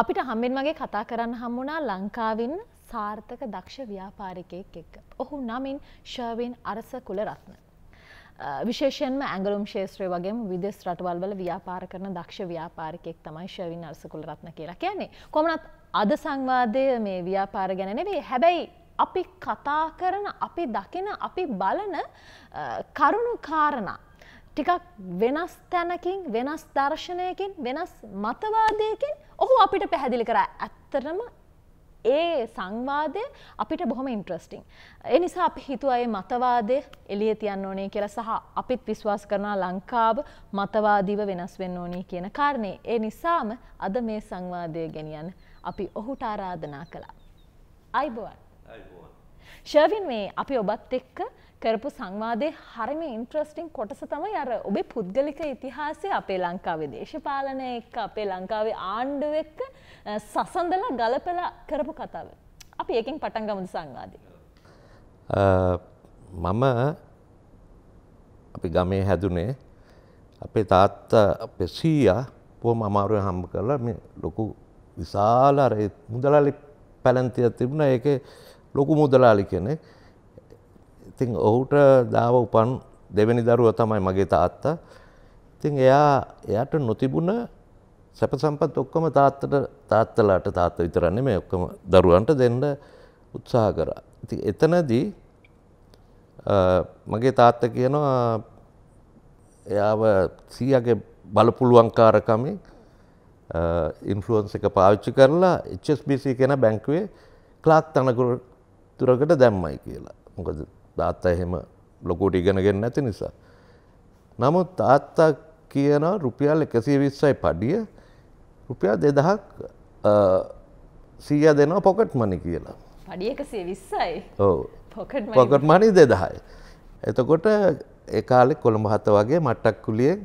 අපිට හම්බෙන් වගේ කතා කරන්න හම්බුණා ලංකාවින් සාර්ථක දක්ෂ ව්‍යාපාරිකයෙක් එක්ක. ඔහු නමින් ෂර්වින් අරස කුලරත්න. විශේෂෙන්ම ඇගලුම් ශේත්‍රය වගේ විදෙස් රටවල්වල ව්‍යාපාර කරන දක්ෂ ව්‍යාපාරිකෙක් තමයි ශවින් අරස කුලරත්න කියලා කියන්නේ. කොමනත් අද සංවාදය මේ ව්‍යාපාර ගැන නෙවෙයි හැබැයි අපි කතා කරන අපි දකින අපි බලන කරුණු කාරණා ටිකක් වෙනස් තැනකින් වෙනස් දර්ශනයකින් වෙනස් මතවාදයකින් ඔහු අපිට පැහැදිලි කර ඇත්තරම ඒ සංවාදය අපිට බොහොම ඉන්ට්‍රස්ටිං. එනිසා අපි හිතුව අය මතවාදය එලිය තියන්න ඕනේ කියලා සහ අපිත් විශ්වාස කරනා ලංකාව මතවාදීව වෙනස් වෙන්න ඕනී කියන කාරණේ. ඒ නිසාම අද මේ සංවාදය ගෙනියන්න අපි ඔහුට ආරාධනා කළා. අයිබෝන් ශර්වින් මේ අපි ඔබත් එක්ක කරපු සංවාදය හරිම ඉන්ට්‍රස්ටිං කොටස තමයි අර ඔබේ පුද්ගලික ඉතිහාසය අපේ ලංකාවේ දේශපාලනය එක්ක අපේ ලංකාවේ ආණ්ඩුව එක්ක සසඳලා ගලපලා කරපු කතාව. අපි ඒකෙන් පටන් ගමුද සංවාදී. මම අපි ගමේ හැදුනේ අපේ තාත්තා අපේ සීයා බොහොම අමාරුවෙන් හම්බ කරලා මේ ලොකු විශාල අර මුදලාලි පැලන්තියක් තිබුණා ඒකේ ලොකු මුදලාලි කෙනෙක් ඉතිං ඔහුට දාව උපන් දෙවැනි දරුව තමයි මගේ තාත්තා ඉතිං එයා එයට නොතිබුණ සැප සම්පත් ඔක්කොම තාත්තට තාත්තලාට තාත්ත විතරන්නේ මේ ඔක්කම දරුවන්ට දෙන්න උත්සාහ කරා. ඉති එතනදී මගේ තාත්ත කියනවා එයාව සීයගේ බලපුළුවන්කාරකමින් ඉන්ෆලුවන්ස එක පාවිච්චි කරලා HSBC කෙන බැංකුවේ ක්ලාක් තනකුර තුරකට දැම්මයි කියලා. මොකද තාත්තා එහෙම ලොකුට ඉගෙනගෙන නැති නිසා. නමුත් තාත්තා කියන රුපියල් එකසිය විස්සයි පඩිය රුපියා දෙදහක් සීය දෙනවා පොකට් මනි කියලා. පඩියකසිය විස්සයි පොකට් මනි දෙදහයි. එතකොට ඒකාලෙ කොළඹ හත වගේ මට්ටක් කුලියෙන්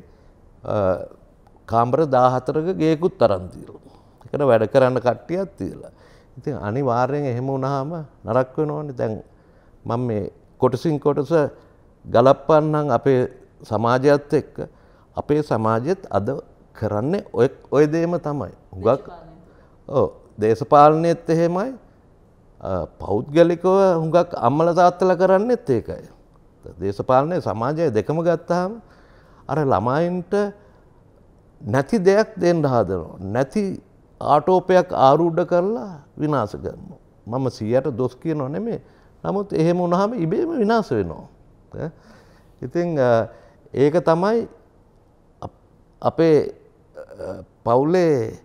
කාම්බර දාහතරක ගේකුත් තරන්තිීරු. එකට වැඩ කරන්න කට්ටියත් තියලා. ඉතින් අනිවාර්යෙන් එහෙම වුණහම නරක් වෙනෝනි දැන් මම මේ කොටසින් කොටස ගලප්පන්නම් අපේ සමාජයත් එක්ක අපේ සමාජයත් අද කරන්නේ ඔය ඔය දේම තමයි. හුඟක් ඔව් දේශපාලනයේත් එහෙමයි පෞද්ගලිකව හුඟක් අම්මල තාත්තලා කරන්නේත් ඒකයි. දේශපාලනය සමාජය දෙකම ගත්තාම අර ළමයින්ට නැති දෙයක් දෙන්න හදනවා. නැති ආටෝපයක් ආරූඪ කරලා විනාශ කරනවා. මම 100ට දොස් කියනව නෙමෙයි. නමුත් එහෙම උනහම ඉබේම විනාස වෙනවා. ඉතින් ඒක තමයි අපේ පවුලේ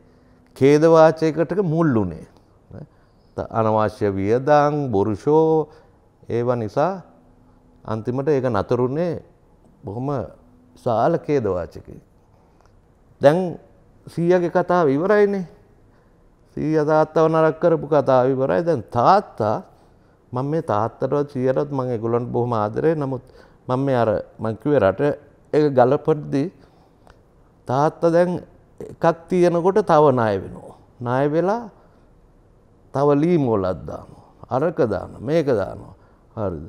කේදවාචයකටක මුල්ලුනේ. අනවශ්‍ය වියදං බොරුෂෝ ඒව නිසා අන්තිමට ඒක නතරුන්නේ බොහොම සාල කේදවාචකය. දැන් සීයගේ කතා විවරයිනේ සීය තාත්තව නරක් කරපු කතා විවරයි දැන් තාත්තා මම මේ තාත්තරවත් සියරත් මං එගොලන්ට බොහොම ආදරේ නමුත් මම මේ අර මංකිවේ රට එක ගලපද්දි තාත්තා දැන් එකක් තියෙනකොට තව ණය වෙනවා. ණය වෙලා තව ලීම් වලක් දානවා. අරක දානවා. මේක දානවා. හරිද?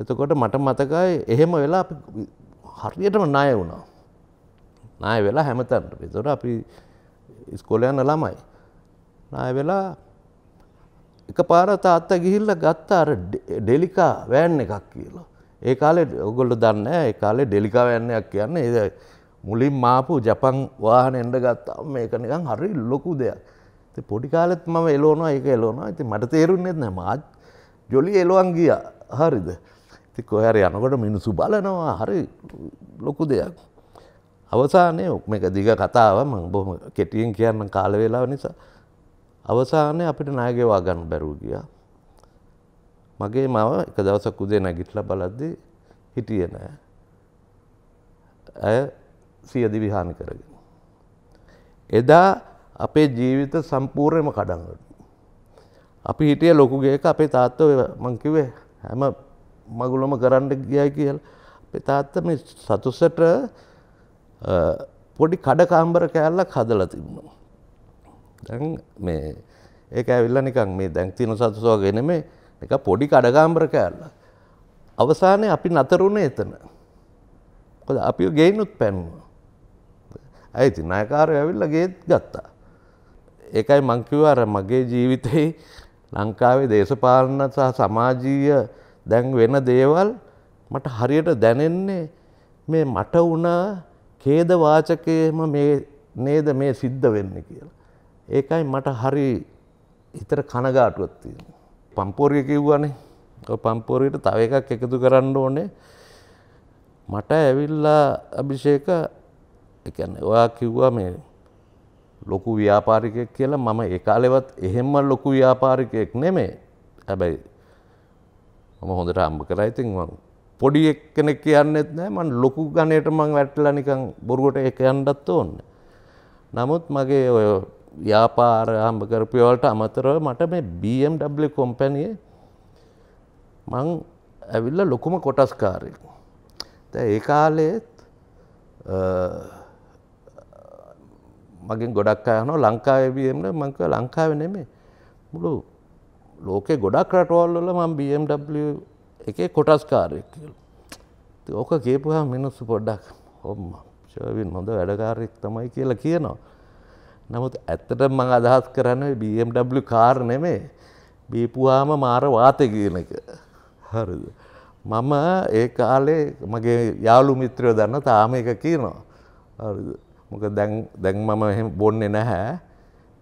එතකොට මට මතකයි එහෙම වෙලා අපි හරියටම ණය වුණා. ණය වෙලා හැමතැනටම. ඒතකොට අපි ඉස්කෝලේ යන ළමයි. ණය වෙලා එක පාරත අත්ත ගිහිල්ල ගත්ත අර ඩෙලිකා වෑන් එකක් කියලා. ඒ කාලේ ඔගොල්ල දන්න ඒ කාලේ ඩෙලිකා වෑන්නයක් කියන්න ඒ මුලින් මාපු ජපන් වාහන එන්ඩ ගත්තාම මේක නිකන් හරි ලොකු දෙයක් ති පොඩිකාලෙත් මම එලෝනවා ඒක එලෝනවා ඇති මට තේරුන්නෙත් නෑ මාත් ජොලි එලොවන් ගිය හරිද ති කොහැර යනකොට මිනිසු බලනවා හරි ලොකු දෙයක්. අවසානය ඔක්ම එක දිග කතාව මං බොහම කෙටියෙන් කියන්න කාලවෙලා නිසා අවසානයේ අපිට ණය ගෙවා ගන්න බැරුව ගියා. මගේ මව එක දවසක් උදේ නැගිටලා බලද්දී හිටියේ නෑ. ඇය සිය දිවිහානි කරගෙන. එදා අපේ ජීවිත සම්පූර්ණයෙන්ම කඩන් අපි හිටිය ලොකු ගේක අපේ තාත්තෝ මං කිව්වේ හැම මගුලම කරන්න ගියයි කියලා. අපේ තාත්තා මේ සතුසට පොඩි කඩ කාමර කෑල්ලක් හදලා තිබුණා. දැන් මේ ඒක ඇවිල්ල නිකන් මේ දැන්තින සතුසවා ගෙනෙම එක පොඩි කඩගාම්බර කෑල්ල. අවසානය අපි නතරුණ එතන. කොද අපි ගේනුත් පැන්වා. ඇයිති නයකාරය ඇවිල්ල ගේත් ගත්තා. ඒකයි මංකිවාර මගේ ජීවිතයේ ලංකාවේ දේශපාලන සහ සමාජීය දැන් වෙන දේවල් මට හරියට දැනෙන්නේ මේ මට වුණ කේදවාචකයම නේද මේ සිද්ධ වෙන්න කියලා. ඒකයි මට හරි හිතර කනගාටුවත් තියෙනවා. පම්පෝරිය කිව්වනේ පම්පෝරයට තව එකක් එකතු කරන්න ඕනේ මට ඇවිල්ලා අභිෂේක එකන්න ඔයා කිව්වා මේ ලොකු ව්‍යාපාරිකයක් කියලා මම එකකාලෙවත් එහෙම ලොකු ව්‍යාපාරිකයෙක් නෙමේ හැබැයි මම හොඳට අම්බ කරා ඉතින් මං පොඩි එක්කෙනෙක් කියන්නෙත් නෑ මං ලොකු ගණයට මං වැටලා නිකන් බොරුවට එක යන්නත් ඕන්න නමුත් මගේ ඔය ව්‍යාපාර හම්බ කරපයවලට අමතරව මට මේ BMW කොම්පැනිය මං ඇවිල්ල ලොකුම කොටස්කාරය. තැ ඒ කාලෙත් මගින් ගොඩක් අයනෝ ලංකාවබීමට මංක ලංකාව නෙමේ මුළු ලෝකෙ ගොඩක් රටවල්ල මං BMW එක කොටස්කාරයක් කියල ඕක කියපුහා මිනිස්සු පොඩ්ඩක් හොම්ම ශවින් හොඳ වැඩකාරයෙක් තමයි කියලා කියනවා නමුත් ඇත්තට මං අදහස් කරන්න BMW කාර් නෙමේ බීපුවාම මාර වාතය කියන එක හරිද. මම ඒ කාලේ මගේ යාලු මිත්‍රයෝ දන්න තාම එක කියනවා මොක දැන් මම එහෙම බොන්නේ නැහැ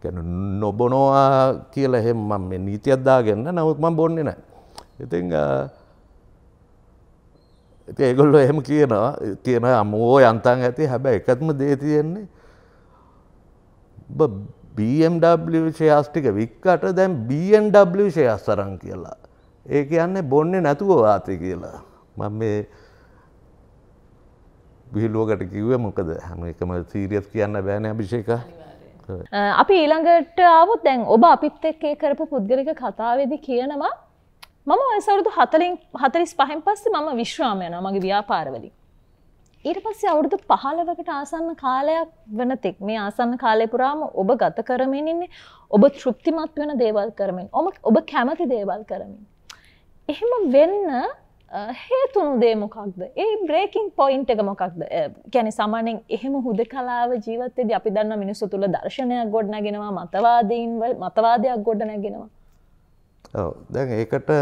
ගැන නොබොනවා කියලා එහෙම මම මේ නීතියක්දා ගන්න නවත් මම බොන්නේ නෑ ඉතිං ඇති ඒගොල්ලො එහෙම කියනවා තියෙන අමෝ යන්තන් ඇති හැබැ එකත්ම දේ තියෙන්නේ BMW ශයස් ටික වික්කට දැන් BMW ශයස් සරන් කියලා. ඒ කියන්නේ බොන්නේ නැතුව වාතය කියලා. මම මේ විහිලුවකට කිව්ව මොකද හැම එකම සීරියස් කියන්න බෑන අභිෂේක අපි ඊළඟට ආවොත් දැන් ඔබ අපිත් එක්කේ කරපු පුද්ගලික කතාවේදි කියනවා මම ඔය සවුරුදු හතලින් හතලිස් පහෙන් පස්සේ මම විශ්වාමයනවා මගේ ව්‍යාපාරවලින් ඊට පස්සේ අවුරුදු පහලවකට ආසන්න කාලයක් වනතෙක් මේ ආසන්න කාලය පුරාම ඔබ ගත කරමින් ඉන්නේ ඔබ තෘප්තිමත් වෙන දේවල් කරමින් ඔම ඔබ කැමති දේවල් කරමින්. එහෙම වෙන්න හේතුුණු දේ මොකක්ද ඒ බ්‍රේකින් පොයින්් එක මොකක්ද ගැන සමනෙන් එහෙම හුද කලාව ජීවතයද අපි දන්න මිනිස්සු තුළ දර්ශනයක් ගොඩ්නගෙනවා මතවාදීන්ව මතවාදයක් ගොඩනැගෙනවා. දැන් ඒකට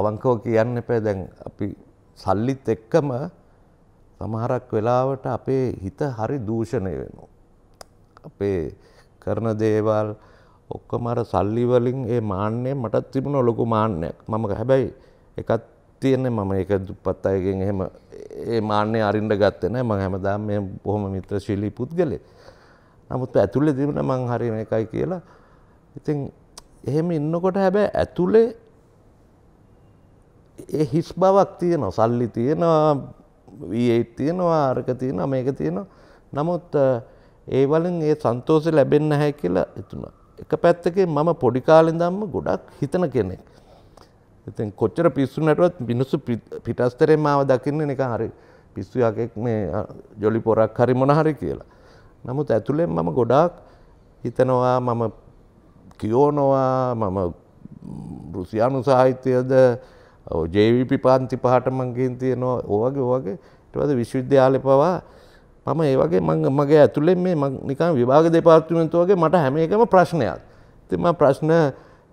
අවංකෝ කියන්න පැ දැන් අපි සල්ලිත් එක්කම සමහරක් වෙලාවට අපේ හිත හරි දූෂණය වෙනවා. අපේ කරන දේවල් ඔක්කොම අර සල්ලි වලින් ඒ මාන්නේ මටත් තිබුණ ලොකු මාන්නයක්. මම හැබැයි එකක් තියෙන්නේ මම ඒක දුප්පත් අයගෙන් එහෙම ඒ මාන්නේ අරින්න ගත්තේ නැහැ. මම හැමදාම මේ බොහොම මිත්‍රශීලී පුද්ගලෙක්. නමුත් ඇතුලේ තිබුණ මං හරි මේකයි කියලා. ඉතින් එහෙම ඉන්නකොට හැබැයි ඇතුලේ ඒ හිස් බවක් තියෙනවා සල්ලි තියෙනවා ඒත් තියෙනවා අරක තියෙන මේක තියෙනවා නමුත් ඒවලින් ඒ සන්තෝස ලැබෙන්න්න හැ කියලා එතුන එක පැත්තකේ මම පොඩිකාලෙන් දම්ම ගොඩක් හිතන කෙනෙක් එති කොච්චර පිස්සු නැටුවත් මිනිස්සු පිටස්තරෙන් මාව දකින්න එක හරි පිස්සු යකෙක් මේ ජොලි පොරක් හරි මොනහරි කියලා නමුත් ඇතුළෙන් මම ගොඩාක් හිතනවා මම කියෝනවා මම රුසියානු සාහිත්‍යයද ජේවිපි පාන්ති පහටම ගිහින් තියෙනවා ඕවගේ ඕවගේ ඊට පස්සේ විශ්වවිද්‍යාලෙ පවා මම ඒ වගේ මම මගේ ඇතුලේ මේ මම නිකන් විභාග දෙපාර්තමේන්තුව වගේ මට හැම එකම ප්‍රශ්නයක්. ඉතින් මම ප්‍රශ්න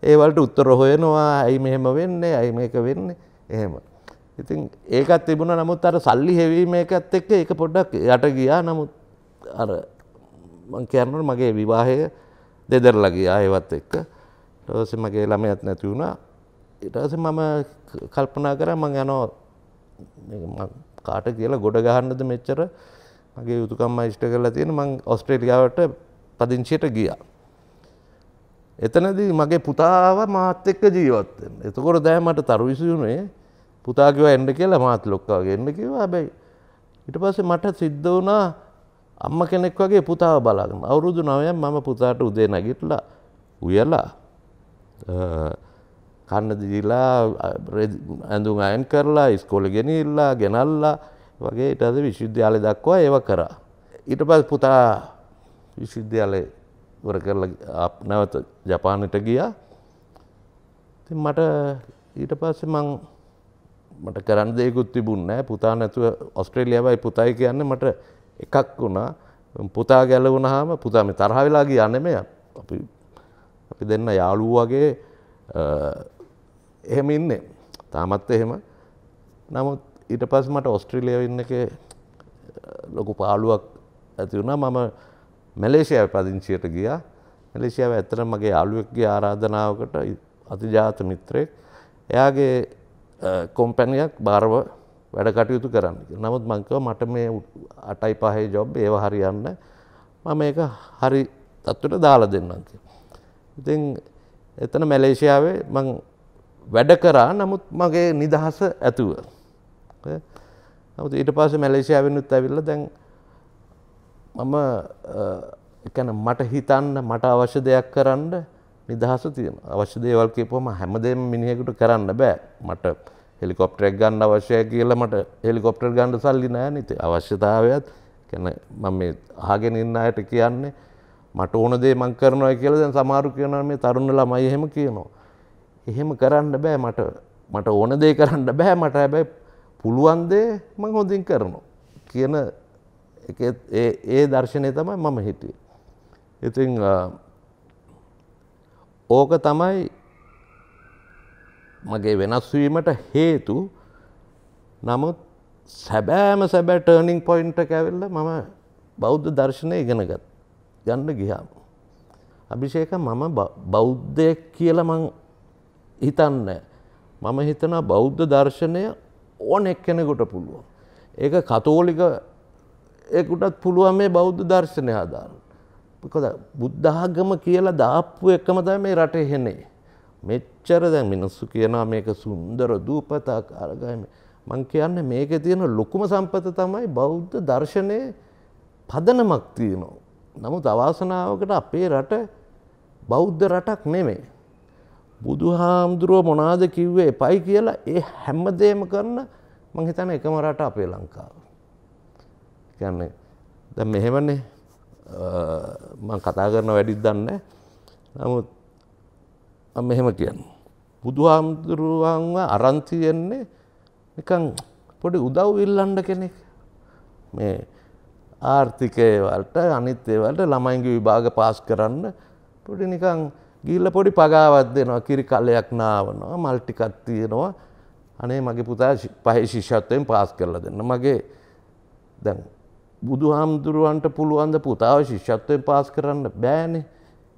ඒ වලට උත්තර හොයනවා ඇයි මෙහෙම වෙන්නේ ඇයි මේක වෙන්නේ එහෙම. ඉතින් ඒකත් තිබුණ නමුත් අර සල්ලි හෙවීම එකත් එක්ක ඒක පොඩ්ඩක් යට ගියා නමුත් අර මං කියන්නට මගේ විවාහය දෙදරලා ගියා ඒවත් එක්ක ඊට පස්සේ මගේ ළමයාත් නැති වුණා ඊට පස්සේ මම කල්පනා කර මං යනෝ කාට කියලා ගොඩ ගහන්නද මෙච්චර මගේ යුතුකම්ම ෂ්ට කරලා තියෙන මං ඔස්ට්‍රේලියාවට පදිංචියට ගියා. එතනදී මගේ පුතාව මාත් එක්ක ජීවත්වෙන් එතකොට දෑ මට තරුවිසිුණේ පුතාකිව එන්ඩ කියලා මාත් ලොක්කාගේ එන්න කිවා හැබැයි ඉට පස්සේ මට සිද්ධ වුණා අම්ම කෙනෙක් වගේ පුතාව බලාගම අවුරුදු නවයන් මම පුතාට උදේ නැගිටලා උයලා කන්න දිදිලා ඇඳුම් අයන් කරලා ඉස්කොල ගෙනල්ලා ගෙනල්ලා වගේ ඉටද විශ්ුද්ධයාලය දක්වා ඒව කරා. ඊට පස් පුතා විශ්ුද්ධයාලය වර කරල නැවත ජපානට ගියා මට ඊට පස්සේ මං මට කරන්න දෙයකුත් තිබුන්න පුතා නැතුව ඔස්ට්‍රේලියාවයි පුතයි කියන්න මට එකක් වුණා පුතා ගැලවුණහම පුතාම තරහ වෙලාගේ යනම අපි අපි දෙන්න යාලූ වගේ එහෙම ඉන්නේ තාමත් එහෙම නමුත් ඊට පස් මට ඔස්ට්‍රලියව ඉන්න එක ලොකු පාලුවක් ඇතිවුණා මම මැලේසියාව පදිංචියට ගියා මැලේසියාව ඇත්තන මගේ යාළුවෙක්ගේ ආරාධනාවකට අතිජාත මිත්‍රයෙක් එයාගේ කොම්පැනයක් බාරව වැඩ කටයුතු කරන්න නමුත් මංකව මට මේ අටයි පහේ ජොබ් ඒව හරියන්න මම ඒක හරි තත්වට දාලා දෙන්නන්ක ඉතින් එතන මැලේසියාවේ මං වැඩ කරා නමුත් මගේ නිදහස ඇතුව. නමුත් ඊට පස්ස මැලේසියාවෙනුත් ඇවිල්ල දැන් මම එකන මට හිතන්න මට අවශ්‍ය දෙයක් කරන්න නිදහස තියෙන අවශ්‍ය දේවල් කියපුවම හැමදේම මිනිහෙකුට කරන්න බෑ මට හෙලිකොප්ටරෙක් ගන්න අවශ්‍යය කියලා මට හෙලිකොප්ටර් ගණඩ සල්ලි නෑ නති අවශ්‍යතාවයත් කැන මම මේ ආගෙන ඉන්න අයට කියන්නේ මට ඕන දේ මං කරනවා කියල දැන් සමාරු කියනවා මේ තරුණ ළමයි එහෙම කියනවා එහෙම කරන්න බෑ මට මට ඕන දේ කරන්න බෑ මට හැබැයි පුළුවන්දේ මං හොඳින් කරනවා කියන ඒ දර්ශනය තමයි මම හිටිය. ඉතිං ඕක තමයි මගේ වෙනස්වීමට හේතු නමුත් සැබෑම සැබෑ ටර්නිින් පොයින්ට කැවෙල්ල මම බෞද්ධ දර්ශනය ඉගෙනගත් ගන්න ගිහාම. අභිෂේක මම බෞද්ධයක් කියල මං හිතන්න. මම හිතන බෞද්ධ දර්ශනය ඕන එක් කෙනෙකුට පුළුවන්. ඒක කතෝලික එකුටත් පුළුවන් මේ බෞද්ධ දර්ශනය හදාන්න. මොකද බුද්ධාගම කියලා දාප්පු එකම තමයි මේ රටේ හෙනේ. මෙච්චර දැන් මිනිස්සු කියනවා මේක සුන්දර දූපතාකාරගම. මං කියන්නේ මේකේ තියෙන ලොකුම සම්පත තමයි බෞද්ධ දර්ශනයේ පදනමක් තියෙනවා. නමුත් අවාසනාවකට අපේ රට බෞද්ධ රටක් නෙමෙයි. බුදු හාමුදුරුව මොනාද කිව්වේ එපයි කියලා ඒ හැමදේම කරන මං හිතන එකම රට අපේ ලංකාව. කියන්නේ දැන් මෙහෙමනේ මං කතා කරන වැඩිත් දන්නේ නමුත් මම මෙහෙම කියන්නේ. බුදු හාමුදුරුවන්ව අරන් තියෙන්නේ නිකන් පොඩි උදව් ඉල්ලන්න කෙනෙක්. මේ ආර්ථිකය වලට අනිත් ඒවලට ළමයින්ගේ විභාග පාස් කරන්න පොඩි නිකන් ගිල්ල පොඩි පගාවත් දෙනවා කිරි කල්ලයක් නාවනවා මල්ටිකත් තියෙනවා අනේ මගේ පුතා පහහි ශිෂත්වයෙන් පාස් කරලා දෙන්න මගේ දැන් බුදු හාමුදුරුවන්ට පුළුවන්ද පුතාව ශිෂත්වයෙන් පාස් කරන්න බෑනේ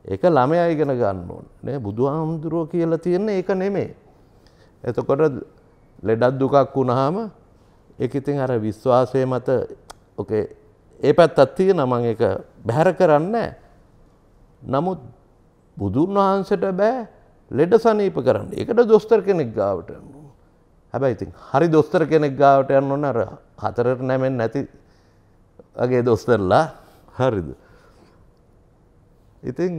එක ළමය අයිගෙන ගන්න ඕන නෑ බුදු හාමුදුරුව කියලා තියෙන්නේ ඒක නෙමේ එතකොට ලෙඩත් දුකක් වුණහම එක ඉතින් අර විශ්වාසය මත ඕකේ ඒ පැත්තත් තියෙන මං එක බැහැර කරන්න නමුත් බුදුන් වහන්සට බෑ ලෙඩ සනීප කරන්න එකට දොස්තර කෙනෙක් ගාවට හැබැයි ඉතින් හරි දොස්තර කෙනෙක් ගාවට යන්න ඕන අර හතරට නැමෙන් නැති වගේ දොස්තරලා හරිද ඉතින්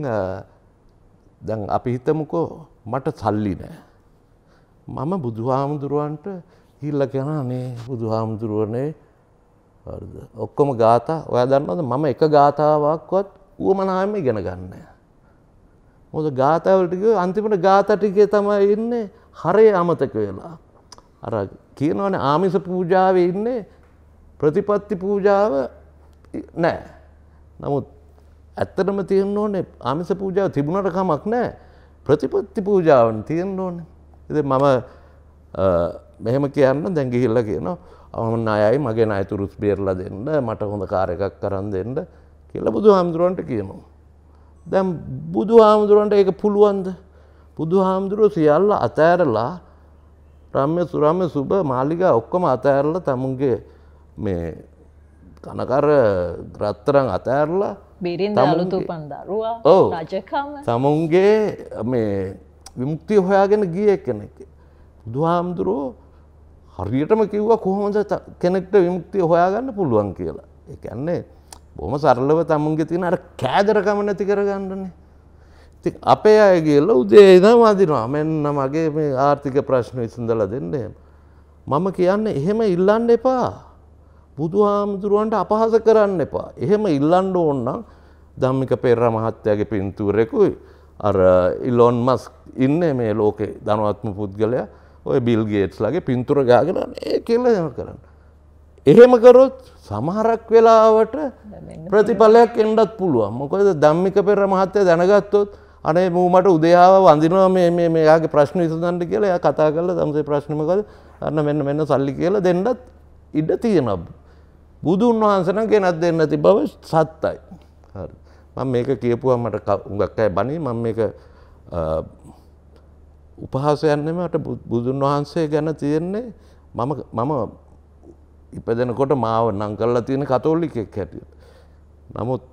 දැන් අපි හිතමුකෝ මට සල්ලි නෑ මම බුදුහාමුදුරුවන්ට හිල්ල කෙන නේ බුදුහාමුදුරුවනේ ඔක්කොම ගාථ ඔය දන්නවද මම එක ගාථාවක්වත් වුවමනාම ඉගෙන ගන්නෑ මොද ගාථාවලටික අන්තිමට ගාතටිකේ තමයි ඉන්නේ හරය අමතක වෙලා. අර කියනවන ආමිස පූජාව ඉන්නේ ප්‍රතිපත්ති පූජාව නෑ. නමුත් ඇත්තටම තියන්න ඕනේ ආමිස පූජාව තිබුණට කමක් නෑ ප්‍රතිපත්ති පූජාවන් තියන්න ඕනේ. ඉති මම මෙහෙම කියන්න දැගිහිල්ල කියනවා අවමන් අයයි මගේ අයතුරුස් බේරලා දෙන්න මට හොඳ කාරකක් කරන්න දෙන්න කියල බුදු හාමුදුරුවන්ට කියනවා. දැම් බුදු හාමුදුරුවන්ට ඒක පුළුවන්ද බුදු හාමුදුරුව සියල්ල අතෑරලා රම්ය සුරම්ය සුබ මාලිකා ඔක්කොම අතඇරල තමුන්ගේ මේ කනකර ග්‍රත්තරං අතඇරලා ඕ තමුන්ගේ මේ විමුක්තිය හොයාගෙන ගිය කෙනෙක් බුදුහාමුදුරුවෝ හරියටම කිව්වා කොහොමද කෙනෙක්ට විමුක්තිය හොයාගන්න පුළුවන් කියලා එකන්නේ බොහොම සරලව තමුන්ගේ තියෙන අර කෑදරකම නැති කරගන්නනේ. ඉතින් අපේ අය ගිහලා උදේ ඉඳන් වදිනවා. මෙන්න මගේ මේ ආර්ථික ප්‍රශ්න විසඳලා දෙන්න මම කියන්නේ එහෙම ඉල්ලන්න එපා. බුදුහාමුදුරුවන්ට අපහාස කරන්න එපා. එහෙම ඉල්ලන්න ඕන නම් ධම්මික පෙරර මහත්තයාගේ පින්තූරෙකුයි අර ඉලොන් මස්ක් ඉන්නේ මේ ලෝකේ ධනවත්ම පුද්ගලයා ඔය බිල් ගේට්ස් ලගේ පින්තූර ගාගෙන ඒ කියලා කරන්න. එහෙම කරොත් සමහරක් වෙලාවට ප්‍රතිඵලයක් එන්නත් පුළුවන්. මොකද ධම්මික පෙර මහත්තයා දැනගත්තොත් අනේ මූ මට උදේාව වඳිනවා මේ මේ මෙයාගේ ප්‍රශ්න විසඳන්න කියලා එයා කතා කරලා තමසේ ප්‍රශ්නේ මොකද? අන්න මෙන්න මෙන්න සල්ලි කියලා දෙන්නත් ඉඩ තියෙනවා. බුදුන් වහන්සේ නම් කෙනක් දෙන්න නැති බව සත්‍යයි. හරි. මම මේක කියපුවා මට උඟක් අය බණි මම මේක උපහාසයක් නෙමෙයි මට බුදුන් වහන්සේ ගැන තියෙන්නේ මම මම ඉපදෙනකොට මාව නම් කරලා තියෙන කතෝලිකෙක් හැටිය. නමුත්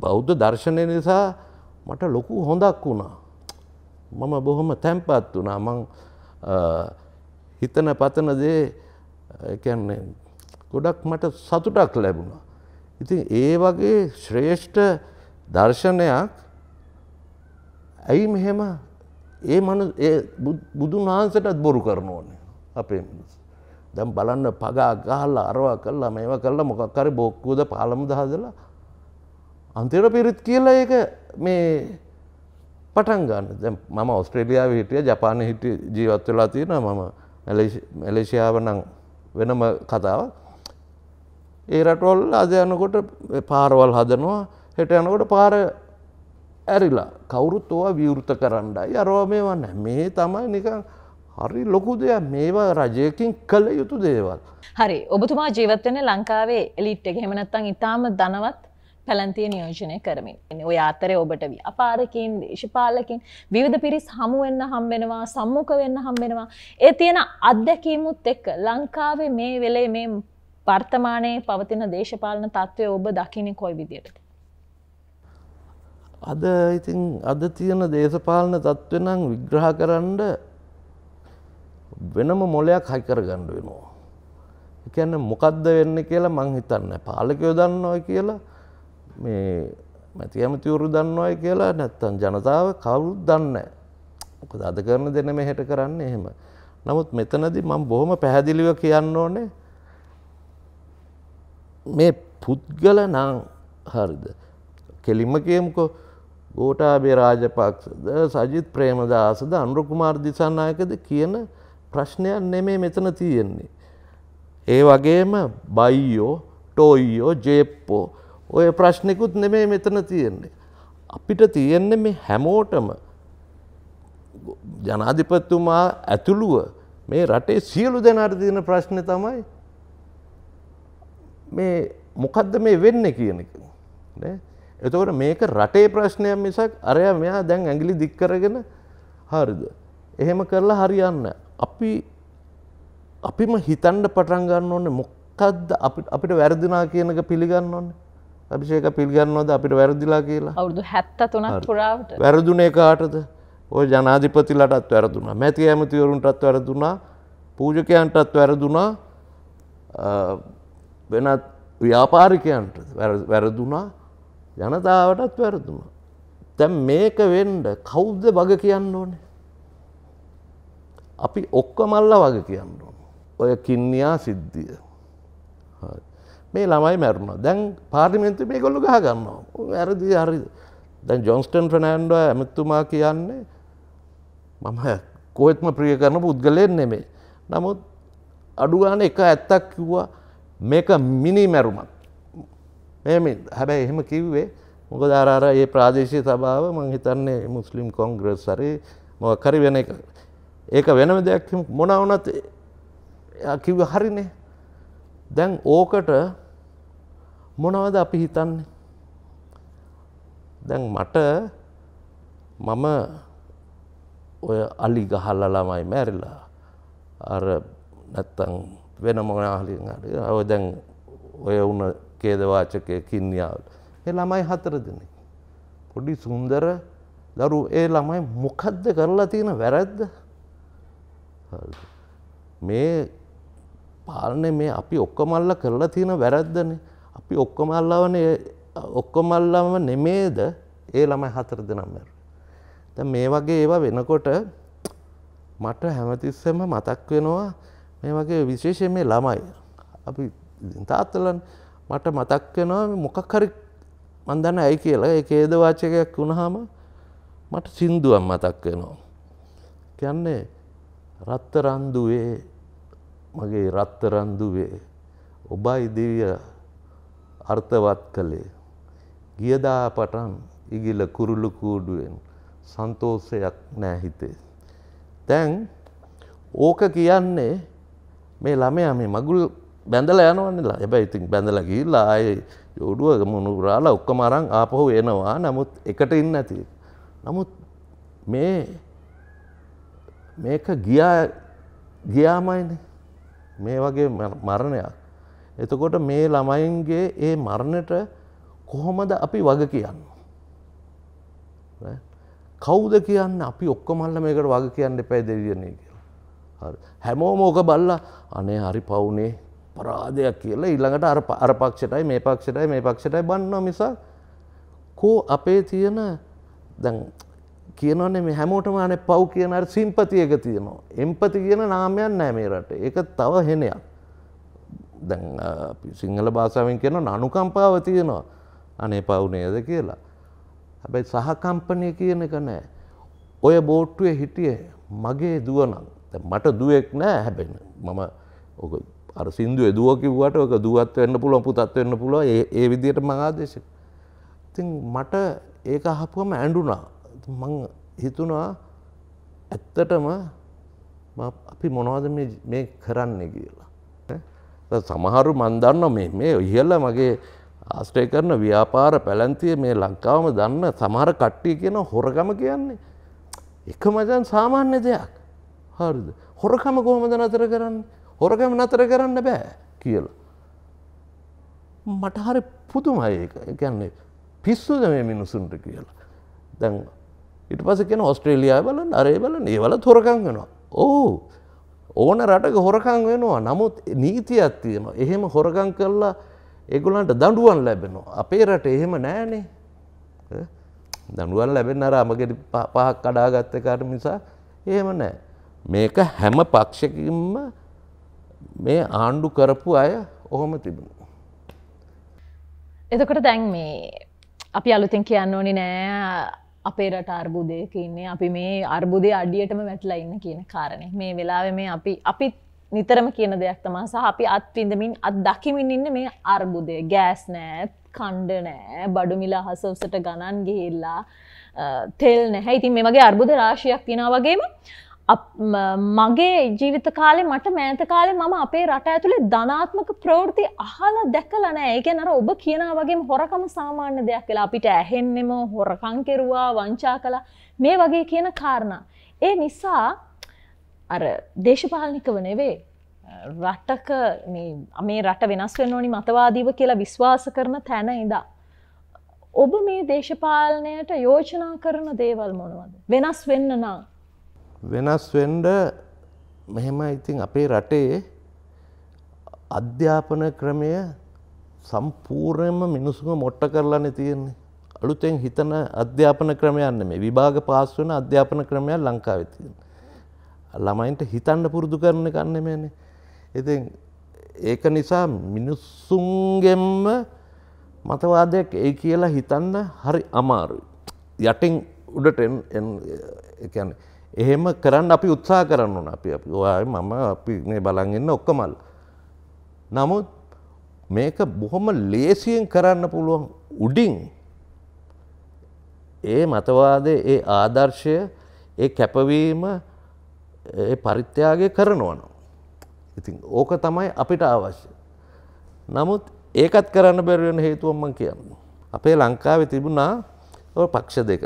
බෞද්ධ දර්ශනය නිසා මට ලොකු හොඳක් වුණා. මම බොහොම තැන්පත් වුණා මං හිතන පතන දේ කැන්නේ ගොඩක් මට සතුටක් ලැබුණා. ඉතින් ඒ වගේ ශ්‍රේෂ්ඨ දර්ශනයක් ඇයි මෙහෙම ඒ මන බුදුන් වහන්සටත් බොරු කරනඕනේ අපේ මිනිස්. දැම් බලන්න පගා ගහල්ලා අරවා කල්ලා මේව කල්ලා මොකක්කරි බොක්කුද පාලම දහදලා අන්තිර පිරිත් කියලා ඒක මේ පටන් ගන්න මම ඔස්ට්‍රේලියාව හිටිය ජපාන හිටිය ජීවත් වෙලා තියෙන මම මැලේසියාව නම් වෙනම කතාව ඒ රටවල් අද යනකොට පාරවල් හදනවා හෙට යනකොට පාර ඇරිලා කවුරුත් ඕවා විවෘත කරන්නයි අරවා මේවන්න මේ තමයි නිකන් හරි ලොකු දෙයක් මේවා රජයකින් කළ යුතු දේවල්. හරි ඔබතුමා ජීවත්වන ලංකාවේ එලිට් එක හෙමනත්තං ඉතාම දනවත් පැලන්තිය නියෝජනය කරමින් ඔය අතරේ ඔබට වී අපාරකින් දේශපාලකින් විවිධ පිරිස් හමුවෙන්න හම්බෙනවා සම්මුඛ වෙන්න හම්බෙනවා ඒ තියෙන අත්දැකීමුත් එක්ක ලංකාවේ මේ වෙලේ මේ වර්තමානයේ පවතින දේශපාලන තත්ත්වය ඔබ දකින්නේ කොයි විදියටද අද ඉතින් අද තියෙන දේශපාලන තත්ත්වය නම් විග්‍රහ කරන්න වෙනම මොලයක් හයිකර ගණ්ඩ වෙනවා. එකන්න මොකක්ද වෙන්න කියලා මං හිතන්න පාලකයෝ දන්නවයි කියලා මේ මැති ඇමතිවරු දන්නවයි කියලා නැත්තන් ජනතාව කවුරුත් දන්න. මොකද අද කරන දෙන මේ හෙට කරන්න එහෙම. නමුත් මෙතනදි මං බොහොම පැහැදිලිව කියන්න ඕනේ මේ පුද්ගල නං හරිද. කෙලිම කියමුකෝ ගෝටාබේ රාජපක්ෂද සජිත් ප්‍රේමදාසද අනුරුකුමාර් දිසානායකද කියන ප්‍රශ්නයක් නෙමේ මෙතන තියෙන්නේ. ඒ වගේම බයියෝ ටෝයියෝ ජේප්පෝ ඔය ප්‍රශ්නෙකුත් නෙමේ මෙතන තියෙන්නේ. අපිට තියෙන්නේ මේ හැමෝටම ජනාධිපතිතුමා ඇතුළුව මේ රටේ සියලු දෙනාට තියෙන ප්‍රශ්නේ තමයි මේ මොකද්ද මේ වෙන්නේ කියන එක නේ එතකොට මේක රටේ ප්‍රශ්නයක් මිසක් අරයා මෙයා දැන් ඇඟිලි දික් කරගෙන හරිද එහෙම කරලා හරියන්නේ අපි අපිම හිතන්ඩ පටන් ගන්න ඕන්න මොක්කක්ද අපිට වැරදිනා කියනක පිළිගන්න ඕන්න අභිෂේක පිල්ගන්නවද අපිට වැරදිලා කියලා අවුදු හැත්ත තුනක් පුරාවට වැරදුනේ කාටද ඔය ජනාධිපතිලටත් වැරදුනා මැති ඇමතිවරුන්ටත් වැරදුනා පූජකයන්ටත් වැරදුනා වෙනත් ව්‍යාපාරිකයන්ට වැරදුනා ජනතාවටත් වැරදුනා. තැම් මේක වෙන්ඩ කෞද්ද බග කියන්න ඕනේ අපි ඔක්කොමල්ල වගේ කියන්න ඔය කින්යා සිද්ධිය මේ ළමයි මැරුණ දැන් පාර්ලිමෙන්න්තු මේ ගොල්ලු ගහ ගන්නවා ඇරදි හරි දැන් ජොන්ස්ටන් ප්‍රනෑන්ඩ ඇමත්තුමා කියන්නේ මම කොහෙත්ම ප්‍රිය කරන පුද්ගලයෙන් නෙමේ නමුත් අඩුගාන එක ඇත්තක් කිව්වා මේක මිනි මැරුමක් මෙම හැබැයි එහෙම කිව්වේ මොක දාරාර ඒ ප්‍රාදේශය සභාව මං හිතන්නේ මුස්ලිම් කොංග්‍රස් සරේ මොකරි වෙන එක ඒක වෙනම දෙයක් මොන වුණත් කිව්ව හරිනේ. දැන් ඕකට මොනවද අපි හිතන්නේ? දැන් මට මම ඔය අලි ගහලා ළමයි මැරිලා අර නැත්තම් වෙන මොනවා හරි ඔය දැන් ඔය වුණ ඛේදවාචකයේ කින්නියාවල ඒ ළමයි හතර දෙනෙක් පොඩි සුන්දර දරු ඒ ළමයි මොකද්ද කරලා තියෙන වැරද්ද කාලට. මේ පාලනය මේ අපි ඔක්කොමල්ල කරලා තියෙන වැරැද්දන අපි ඔක්කොමල්ලවන ඔක්කොමල්ලම නෙමේද ඒ ළමයි හතර දෙනම්මර. ද මේ වගේ ඒවා වෙනකොට මට හැමතිස්සම මතක් වෙනවා මේ වගේ විශේෂය මේ ළමයි අපි තාත්තලන් මට මතක් වෙනවා මොකක් හරි මන්දන්න ඇයි කියලා ඒ ඒදවාචකයක් වුණහම මට සින්දුවම් මතක් වෙනවා. කියන්නේ රත්තරන්දුවේ මගේ රත්තරන්දුවේ ඔබයි දිවිය අර්ථවත් කළේ. ගියදා පටන් ඉගිල කුරුලු කූඩුවෙන් සන්තෝසයක් නෑහිතේ. තැන් ඕක කියන්නේ මේ ළමයා මේ මගුල් බැඳල යනවන්නලා එබැයි ඉතින් බැඳල ගිල්ලා ආය යෝඩුව මුණුරාලා ඔක්කමරං ආපහු එනවා නමුත් එකට ඉන්න ඇති. නමුත් මේ මේක ගියා ගියාමයිනේ මේ වගේ මරණයක්. එතකොට මේ ළමයින්ගේ ඒ මරණයට කොහොමද අපි වග කියන්න. කවුද කියන්න අපි ඔක්කොමල්ල මේකට වග කියන්න එපැයි දෙවියන්නේ කියලා. හැමෝම ඕක බල්ලා අනේ හරි පවුනේ පරාදයක් කියලා ඊළඟට අර අර පක්ෂයටයි මේ පක්ෂයටයි මේ පක්ෂයටයි බන්නවා මිසක් කෝ අපේ තියෙන දැන් කියනවන්නේ මේ හැමෝටම අනේ පව් කියන අර සිම්පති එක තියෙනවා. එම්පති කියන නාමයක් නැහැ මේ රටේ. ඒක තව හෙනයක්. දැන් අපි සිංහල භාෂාවෙන් කියනවා නනුකම්පාව තියෙනවා. අනේ පව් නේද කියලා. හැබැයි සහකම්පනය කියන එක නැහැ. ඔය බෝට්ටුවේ හිටියේ මගේ දුවනම්. දැන් මට දුවෙක් නැහැ හැබැයි මම ඔක අර සින්දුවේ දුව කිව්වට ඔක දුවත් වෙන්න පුළුවන් පුතත් වෙන්න පුළුවන් ඒ ඒ විදිහට මම ආදේශ. ඉතින් මට ඒක අහපුවම ඇඬුණා. මං හිතුනා ඇත්තටම අපි මොනවද මේ කරන්න කියලා. සමහරු මන්දන්න මේ ඉහල්ල මගේ ආස්ට්‍රය කරන ව්‍යාපාර පැලැන්තිය මේ ලංකාවම දන්න සමහර කට්ටිය කියන හොරගම කියන්නේ. එක මජන් සාමාන්‍ය දෙයක් හරිද. හොරකම කොහොමද නතර කරන්න හොරකම නතර කරන්න බෑ කියලා. මට හරි පුතුමයි කියන්නේ පිස්සුද මේ මිනිසුන්ට කියලා. දැන් ඉට පස කෙන ඔස්ට්‍රේලියයා බලන් අරේ බලන් ඒවල තොරකං වෙනවා. ඕ ඕන රටක හොරකං වෙනවා නමුත් නීතියක් තියෙනවා එහෙම හොරගං කරලා ඒගොලන්ට දඩුවන් ලැබෙනවා. අපේ රට එහෙම නෑනේ දඩුවන් ලැබෙන් අර අමගෙට පහක් කඩාගත්තකාර නිසා එහෙම නෑ. මේක හැම පක්ෂකින්ම මේ ආණ්ඩු කරපු අය ඔහොම තිබුණ. එතකොට දැන් මේ අපි අලුතින් කියන්න ඕනි නෑ අපේ රට අර්බුදයක ඉන්නේ අපි මේ අර්බුදය අඩියටම වැටලා ඉන්න කියන කාරණය මේ වෙලාව මේ අපි අපිත් නිතරම කියන දෙයක් තමා සහ අපි අත්විඳමින් අත් දකිමින් ඉන්න මේ අර්බුදය ගෑස් නෑ කණ්ඩ නෑ බඩුමිලා හසවසට ගණන් ගිහිල්ලා තෙල් නැහැ ඉතින් මේ වගේ අර්බුද රාශියක් තියෙන වගේම මගේ ජීවිත කාලෙ මට මෑත කාලෙ මම අපේ රට ඇතුළේ ධනාත්මක ප්‍රවෘති අහලා දැකලනෑ ඒක නර ඔබ කියන වගේ හොරකම සාමාන්‍ය දෙයක් වෙලා අපිට ඇහෙන්නෙම හොරකං කෙරුවා වංචා කලා මේ වගේ කියන කාරණ. ඒ නිසා අර දේශපාලනිකව නෙවේ රට්ටක මේ රට වෙනස් වෙන ඕනි මතවාදීව කියලා විශ්වාස කරන තැන ඉදා. ඔබ මේ දේශපාලනයට යෝජනා කරන දේවල් මොනවද. වෙනස් වෙන්න නම්. වෙනස් වෙන්ඩ මෙහෙම ඉතින් අපේ රටේ අධ්‍යාපන ක්‍රමය සම්පූර්ණයම මිනිසුම මොට්ට කරලන්න තියෙන්නේ. අලුතෙන් හිතන අධ්‍යාපන ක්‍රමයන්න මේ විභාග පාස් වන අධ්‍යාපන ක්‍රමයක් ලංකාවේ තියෙන. ළමයින්ට හිතන්න පුරුදු කරන කන්න මේනේ. ඉතින් ඒක නිසා මිනිස්සුන්ගෙම්ම මතවාදයක් ඒ කියලා හිතන්න හරි අමාරුයි. යටින් උඩට කියන්නේ එහෙම කරන්න අපි උත්සා කරන්න ඕන අපි අපි ඔය මම අපි මේ බලන් ඉන්න ඔක්කොමල්. නමුත් මේක බොහොම ලේසියෙන් කරන්න පුළුවන් උඩින් ඒ මතවාදේ ඒ ආදර්ශය ඒ කැපවීම ඒ පරිත්‍යාගය කරනවනවා. ඉතින් ඕක තමයි අපිට අවශ්‍ය. නමුත් ඒකත් කරන්න බැරිවෙන හේතුවම්ම කියන්න. අපේ ලංකාවේ තිබුණා ඔය පක්ෂ දෙක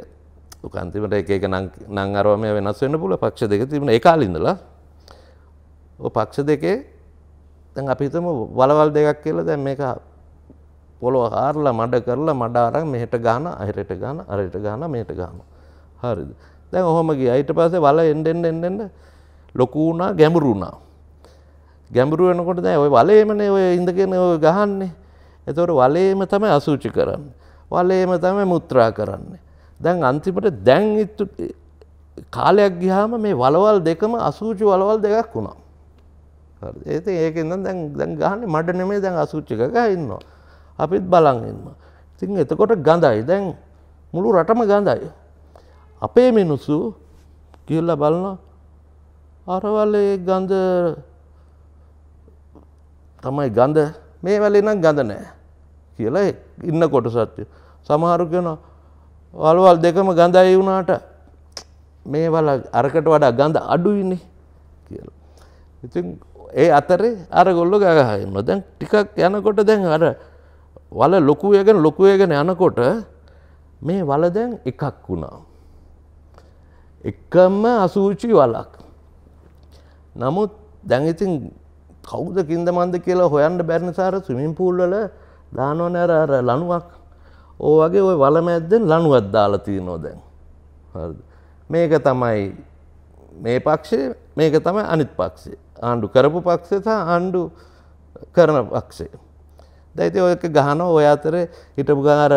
දුකන්තිමට එක නං අරවමය වෙනස් වන්න පුල පක්ෂ දෙක තිබුණ එකකාලින්දලා පක්ෂ දෙකේ තැන් අපිතම වලවල් දෙකක් කියලා දැන් මේක පොලො හාරලා මඩ කරලා මඩ අරන් මෙහෙට ගාන අහිරට ගාන අරයට ගාන මෙට ගාන හරිද දැන් ඔහොමගේ අයිට පස්සේ වල එන්ඩෙන් එන්ඩෙන්ඩ ලොකුුණා ගැඹුරුුණා ගැඹුරුවනකොට දැ ඔය වලේමනේ ඔය ඉඳගෙන ඔය ගහන්නේ එතවට වලේම තමයි අසූචි කරන්න වලේම තමයි මුත්‍රා කරන්නේ දැන් අන්තිමට දැන් කාලයක් ගිහාම මේ වලවල් දෙකම අසූචි වලවල් දෙකක් වුණා. ඒත ඒකෙන්ද දැන් දැන් ගහන්න මට නෙමේ දැන් අසූච්චික ඉන්නවා. අපිත් බලන් ඉන්න. ඉතින් එතකොට ගඳයි දැන් මුළු රටම ගඳයි. අපේ මිනිස්සු කියල්ල බලන අරවල ගඳ තමයි ගඳ මේ වැලේ නම් ගඳ නෑ කියලා ඉන්න කොට සත්‍යය සමහරු කියනවා වල්වල් දෙකම ගඳයි වුණාට මේවල අරකට වඩා ගඳ අඩුයිනේ කියල. ඉතින් ඒ අතරේ අරගොල්ල ගගහන්න දැන් ටිකක් යනකොට දැන් අර වල ලොකුවයගෙන ලොකුවයගෙන යනකොට මේ වල දැන් එකක් වුණා. එකම අසූචි වලක්. නමුත් දැඟඉතින් කෞද කින්ද මන්ද කියලා හොයන්න බැරණසාර ස්විමින් පූල්වල දානොනැර අර ලනුවක් ඕවගේ ඔය වලමැද්දෙන් ලනුවත් දාලා තියෙනවා දැන් මේක තමයි මේ පක්ෂය මේක තමයි අනිත් පක්ෂේ ආණ්ඩු කරපු පක්ෂය සහ ආණ්ඩු කරන පක්ෂය දැයිති ඔයක ගහන ඔය අතරේ හිටපු ගාර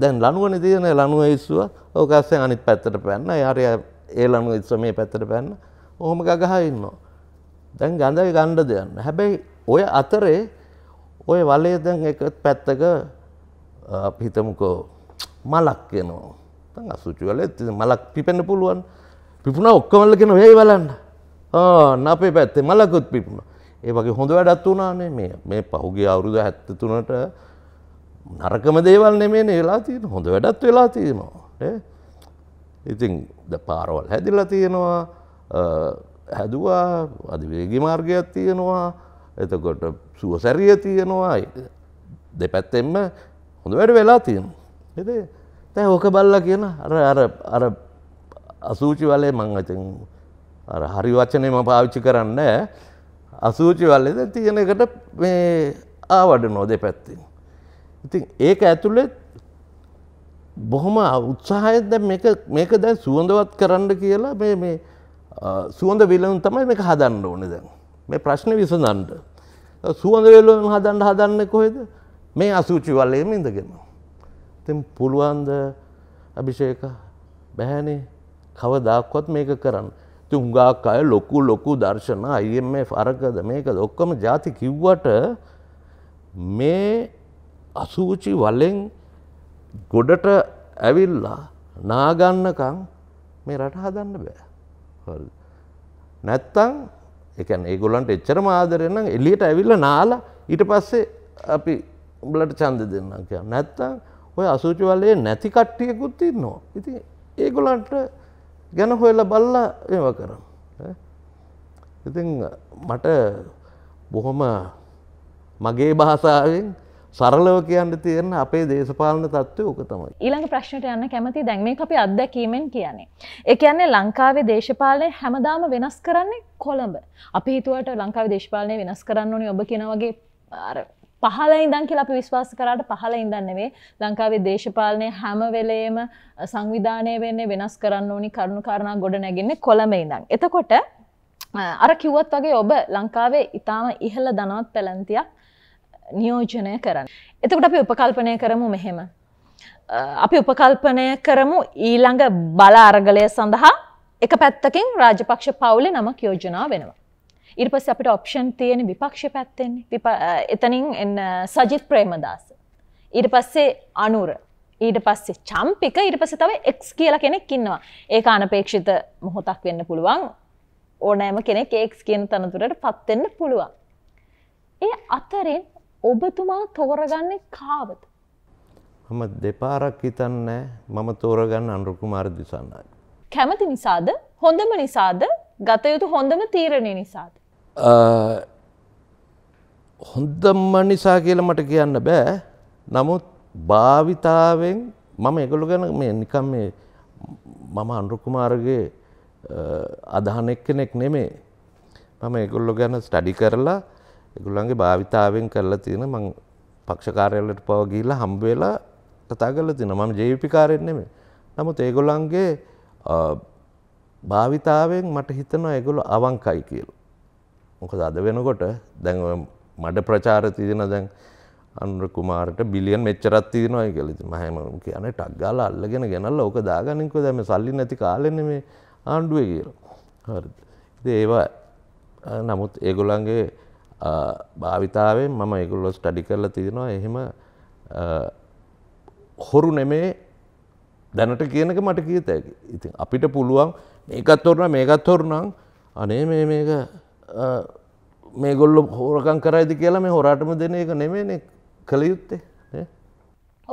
දැන් ලනුවන තියෙන ලනුව ඉස්සුව ඕකස්සේ අනිත් පැත්තට පැන්න යාරය ඒ ලනුව ඉස්ස මේ පැත්තට පැන්න ඔහොම ගගහ ඉන්නවා දැන් ගඳයි ගණ්ඩ දෙයන්න හැබැයි ඔය අතරේ ඔය වලේ දැන් එක පැත්තක අපිතමකෝ මලක් එනවා තන් අසුචුවල ඇති මලක් පිපෙන්න පුළුවන් පිපුණ ඔක්කමල්ලකෙන වේ බලන්න නපේ පැත්තේ මලකුත් පිපුණ ඒ වගේ හොඳ වැඩත් වනානේ මේ මේ පහුගේ අවුරුදු හැත්තතුනට නරකම දේවල් නෙමේ නේලා තියෙන හොඳ වැඩත් වෙලා තියෙනවා ඉතින් ද පාරවල් හැදිලා තියෙනවා හැදවා අධිවේගි මාර්ගයක් තියෙනවා එතකොට සුවසැරිය තියෙනවා දෙපැත්තෙම හොඳ වැඩ වෙලා තියෙන. එති තැ ඕක බල්ල කියන අර අර අර අසූචි වලේ මං අතින් අර හරි වචනය ම පාවිච්චි කරන්න අසූචි වල්ලද තියෙන එකට මේ ආවඩ නොදේ පැත්තින්. ඉතින් ඒක ඇතුළෙත් බොහොම උත්සාහයද මේක දැ සුවඳවත් කරන්න කියලා මේ මේ සුවඳ විලවුන් තමයි මේක හදන්න ඕනෙ දැන් මේ ප්‍රශ්න විසඳන්ට සුවඳ වෙලුවන් හදන්න හදන්න කොහෙද මේ අසූචි වල්ලේම ඉඳගෙන. තින් පුළුවන්ද අභිෂේක බැහැනේ කවදාක්වත් මේක කරන්න. ති උංගාක් අය ලොකු ලොකු දර්ශන අයම අරකද මේක ඔක්කොම ජාති කිව්වට මේ අසූචි වලෙන් ගොඩට ඇවිල්ලා නාගන්නකං මේ රට හදන්න බෑ. නැත්තං එකන් ඒගොලන්ට එච්චර මාදරෙන්න්න එලියට ඇවිල්ල නාලා ඊට පස්සේ අපි උඹලට චන්ද දෙන්න කිය නැත්තං ඔය අසූචිවලේ නැති කට්ටියකුත් ඉන්නවා ඉති ඒගොලන්ට ගැන හොයල බල්ලා ඒව කරම් ඉතින් මට බොහොම මගේ භාසාාවෙන් සරලව කියන්න තියෙන අපේ දේශපාලන තත්ත්වය ඕක තමයි. ඊළඟ ප්‍රශ්නට යන්න කැමති දැන් මේක අපි අත්දැකීමෙන් කියන්නේ. ඒ කියන්නේ ලංකාවේ දේශපාලනය හැමදාම වෙනස් කරන්නේ කොළඹ. අපි හිතුවට ලංකාවේ දේශපාලනය වෙනස් කරන්න ඕනේ ඔබ කියන වගේ අර පහල ඉඳන් කියලා අපි විශ්වාස කරාට පහල ඉඳන්නවේ ලංකාවේ දේශපාලනය හැමවෙලේම සංවිධානය වෙන්නේ වෙනස් කරන්න ඕනි කරුණු කාරණා ගොඩ නැගෙන්නේ කොළම ඉඳං. එතකොට අර කිව්වත් වගේ ඔබ ලංකාවේ ඉතාම ඉහළ දනවත් පැලන්තියක් නියෝජනය කරන්න. එතකොට අපි උපකල්පනය කරමු මෙහෙම. අපි උපකල්පනය කරමු ඊළඟ බල අරගලය සඳහා එක පැත්තකින් රාජපක්ෂ පවුලි නම යෝජනා වෙනවා. ඉරිපස් අපිට ඔප්ෂන් තියෙන විපක්ෂ පැත්තෙන්නේ එතනින් එන්න සජිත් ප්‍රේමදාස. ඊට පස්සේ අනුර ඊට පස්සේ චම්පික ඉට පස තව එක් කියල කෙනෙක් ඉන්නවා ඒ අනපේක්ෂිත මොහොතක් වෙන්න පුළුවන් ඕනෑම කෙනෙක් ඒක්ස් කියන තනතුරට පත්වෙන්න පුළුවන්. ඒ අතරෙන් ඔබතුමා තෝරගන්නේ කාවත. මම දෙපාරක් හිතන්න මම තෝරගන්න අන්රුකුමාර දිසන්නයි. කැමති නිසාද හොඳම නිසාද ගතයුතු හොඳම තීරණය නිසාද. හොඳම නිසා කියල මට කියන්න බෑ නමුත් භාවිතාවෙන් මම එකළු ගැන මේ නිකම් මේ මම අන්රුකුමාරගේ අදහනෙක් කෙනෙක් නෙමේ මම එකොල්ලො ගැන ස්ටඩි කරලා එකුල්ලන්ගේ භාවිතාවෙන් කරලා තියෙන මං පක්ෂකාරයලට පවගීලා හම්බවෙලා කතා කල තින මම ජීවිපිකාරයෙන් නෙමේ නමුත් ඒගොලන්ගේ භාවිතාවෙන් මට හිතනවා ඇගොලු අවංකයි කියල මොකද අද වෙනකොට දැන් මඩ ප්‍රචාර තියන දැන් අනුර කුමාරට බිලියන් මෙච්චරත් තියනවායි කියලා ඉතින් මම කියන්නේ ටක් ගාලා අල්ලගෙන ගෙනල්ලා ඕක දාගන්නකෝ දැන් මේ සල්ලි නැති කාලෙන්නේ මේ ආණ්ඩුවේ කියලා. හරිද. ඉතින් ඒවා නමුත් ඒගොල්ලන්ගේ භාවිතාවෙන් මම ඒගොල්ලෝ ස්ටඩි කරලා තියෙනවා එහෙම හොරු නෙමේ දැනට කියනක මට කියත හැකි. ඉතින් අපිට පුළුවන් මේකත් හොරුනම් මේකත් හොරුනම් අනේ මේ මේක මේ ගොල්ල හෝරකං කරයිද කියලා මේ හොරටම දෙන එක නෙමේන කළ යුත්තේ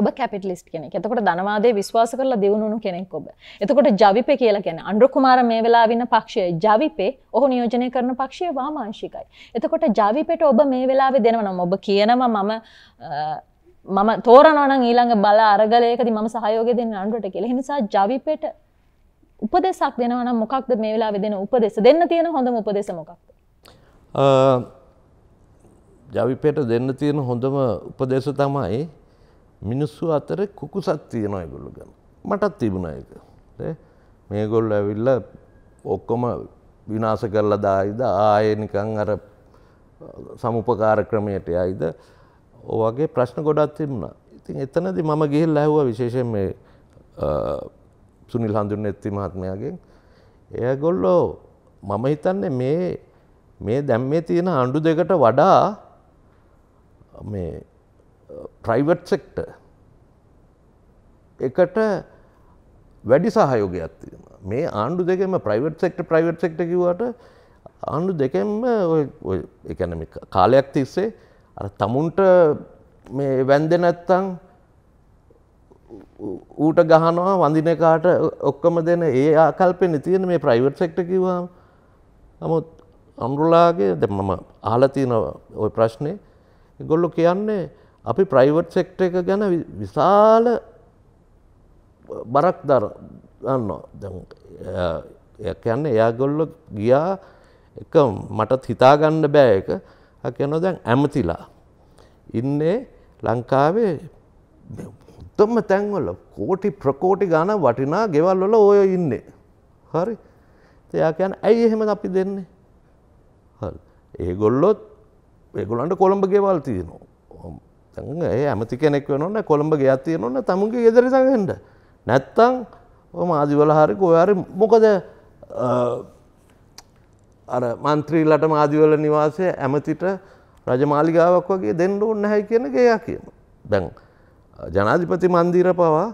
ඔබ කැපිටලිස්ට කෙනෙ එතකොට දනවාදේ විශ්වාස කරලා දියුණුණු කෙනෙක් ඔබ එතකොට ජවිපය කියලා ගැන අන්ඩුකුමාර මේ වෙලා වන්න පක්ෂය ජවිපේ ඔහු නියෝජනය කරන පක්ෂය වාමාංශිකයි එතකොට ජවිපෙට ඔබ මේ වෙලාවෙ දෙනවනම් ඔබ කියනම මම මම තෝරනවන ඊළඟ බල අරගලයකද ම සහයෝග දෙන්න අන්ඩුවට කෙළ නිසා ජවිපෙට උපදෙසක් දෙනවන මොකක්ද මේ වෙලා දෙන උපදෙස දෙන්න තියෙන හොඳ උපදෙස මොකක්ද ජවිපයට දෙන්න තියෙන හොඳම උපදේශ තමයි මිනිස්සු අතර කුකුසත් තියෙන අයගොල්ල ගන මටත් තිබුණ එක මේගොල්ල ඇවිල්ල ඔක්කොම විනාස කරලා දායිද ආය නිකං අර සමුපකාර ක්‍රමයට යයිද ඔවගේ ප්‍රශ්න ගොඩත් තිබුණා ඉතින් එතනද මම ගිහිල් ඇහුව විශේෂයෙන් මේ සුනිල් හඳුන් එත්ති මහත්මයාගෙන් එයගොල්ලෝ මම හිතන්නේ මේ මේ දැම් මේ තියෙන අණ්ඩු දෙකට වඩා මේ ප්‍රයිවට් සෙක්ට එකට වැඩි සහයෝගයක් තියෙන මේ ආණ්ඩු දෙකම ප්‍රයිවට් සෙක්ට ප්‍රයිවට් සෙක්ට කිවට ආණ්ඩු දෙකෙන්ම එකනම කාලයක් තිස්සේ අර තමුන්ට මේ වැන්ද නැත්තං ඌට ගහනවා වඳිනකාට ඔක්කම දෙන ඒ ආකල්පෙන තියෙන මේ ප්‍රයිවට් සෙක්ට කිවවා නමුත් අම්රුලාගේ ද මම ආලතින ඔය ප්‍රශ්නය ගොල්ලො කියන්නේ අපි ප්‍රයිවට් සෙක්ට එක ගැන විශාල බරක් දර දන්නවා කියන්න එයාගොල්ල ගියා එක මටත් හිතාගන්න බෑ එක කියනො දැන් ඇමතිලා ඉන්නේ ලංකාවේ උත්තම තැන්වල කෝටි ප්‍රකෝටි ගාන වටිනා ගෙවල්වල ඔය ඉන්නේ හරි එයා කියන්න ඇයි එහෙම අපි දෙන්නේ ඒගොල්ලොත් ඒගොලන්ට කොළඹ ගෙවල් තියනවා. ඒ ඇමති කෙනෙක් වනන්න කොළඹ ගයක් තියනොන්න තමුන්ගේ ගෙදරි සඟහෙන්ට. නැත්තං මාදිවල හරි කොයාරි මොකද අර මන්ත්‍රීලට මාදිවල නිවාසය ඇමතිට රජමාලිගාවක් වගේ දෙන්න ඔන්න හැයි කියන ගයා කියන. දැන් ජනාධිපති මන්දීර පවා